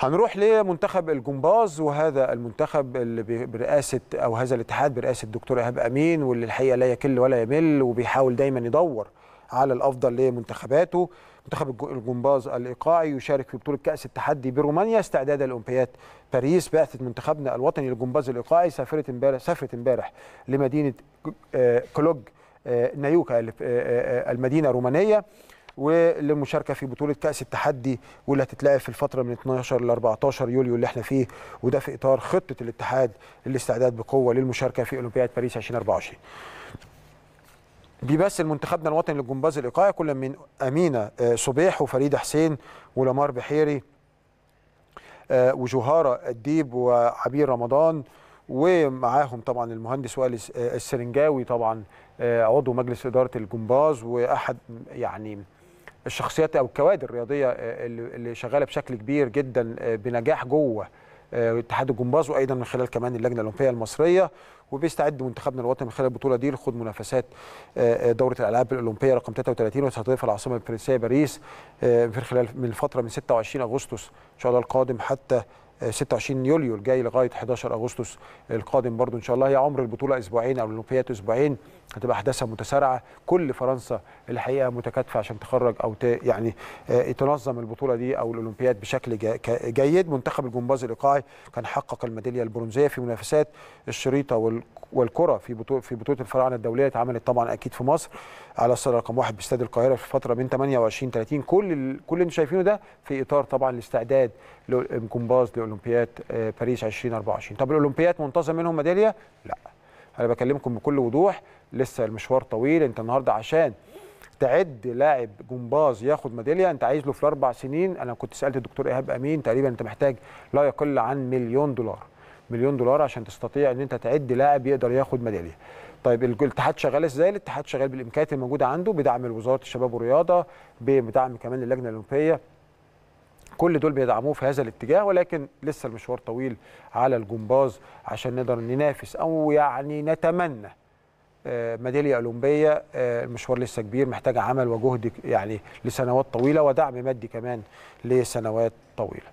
هنروح لمنتخب الجمباز وهذا المنتخب اللي برئاسه او هذا الاتحاد برئاسه الدكتور ايهاب امين واللي الحقيقه لا يكل ولا يمل وبيحاول دايما يدور على الافضل لمنتخباته منتخب الجمباز الايقاعي يشارك في بطوله كاس التحدي برومانيا استعدادا لاولمبياد باريس بعثه منتخبنا الوطني للجمباز الايقاعي سافرت امبارح سافرت امبارح لمدينه كلوج آه، آه، نايوكا آه، المدينه الرومانيه وللمشاركه في بطوله كاس التحدي واللي هتتلعب في الفتره من 12 ل 14 يوليو اللي احنا فيه وده في اطار خطه الاتحاد للاستعداد بقوه للمشاركه في اولمبياد باريس 2024 بيمثل منتخبنا الوطني للجمباز الايقاعي كل من امينه آه، صبيح وفريده حسين ولمار بحيري آه، وجوهاره الديب وعبير رمضان ومعاهم طبعا المهندس وائل آه، السرنجاوي طبعا عضو مجلس اداره الجمباز واحد يعني الشخصيات او الكوادر الرياضيه آه، اللي شغاله بشكل كبير جدا آه، بنجاح جوه آه، اتحاد الجمباز وايضا من خلال كمان اللجنه الاولمبيه المصريه وبيستعد منتخبنا الوطني من خلال البطوله دي لخوض منافسات دوره الالعاب الاولمبيه رقم 33 وستضيف العاصمه الفرنسيه باريس في خلال من الفتره من 26 اغسطس ان شاء الله القادم حتى 26 يوليو الجاي لغايه 11 اغسطس القادم برضو ان شاء الله هي عمر البطوله اسبوعين او الاولمبيات اسبوعين هتبقى احداثها متسارعه كل فرنسا الحقيقه متكاتفه عشان تخرج او ت... يعني آه، تنظم البطوله دي او الاولمبياد بشكل جيد منتخب الجمباز الايقاعي كان حقق الميداليه البرونزيه في منافسات الشريطه وال والكره في بطوله في بطوله الفراعنه الدوليه اتعملت طبعا اكيد في مصر على الصاله رقم واحد باستاد القاهره في الفتره من 28 30 كل ال... كل اللي انتم شايفينه ده في اطار طبعا الاستعداد لكومباز لاولمبياد آه، باريس 2024 طب الاولمبياد منتظم منهم ميداليه؟ لا انا بكلمكم بكل وضوح لسه المشوار طويل انت النهارده عشان تعد لاعب جمباز ياخد ميداليه انت عايز له في الاربع سنين انا كنت سالت الدكتور ايهاب امين تقريبا انت محتاج لا يقل عن مليون دولار مليون دولار عشان تستطيع ان انت تعد لاعب يقدر ياخد ميداليه طيب الاتحاد شغال ازاي؟ الاتحاد شغال بالامكانيات الموجوده عنده بدعم وزاره الشباب والرياضه بدعم كمان اللجنه الاولمبيه كل دول بيدعموه في هذا الاتجاه ولكن لسه المشوار طويل على الجمباز عشان نقدر ننافس او يعني نتمنى آه، ميداليه اولمبيه آه، المشوار لسه كبير محتاج عمل وجهد يعني لسنوات طويله ودعم مادي كمان لسنوات طويله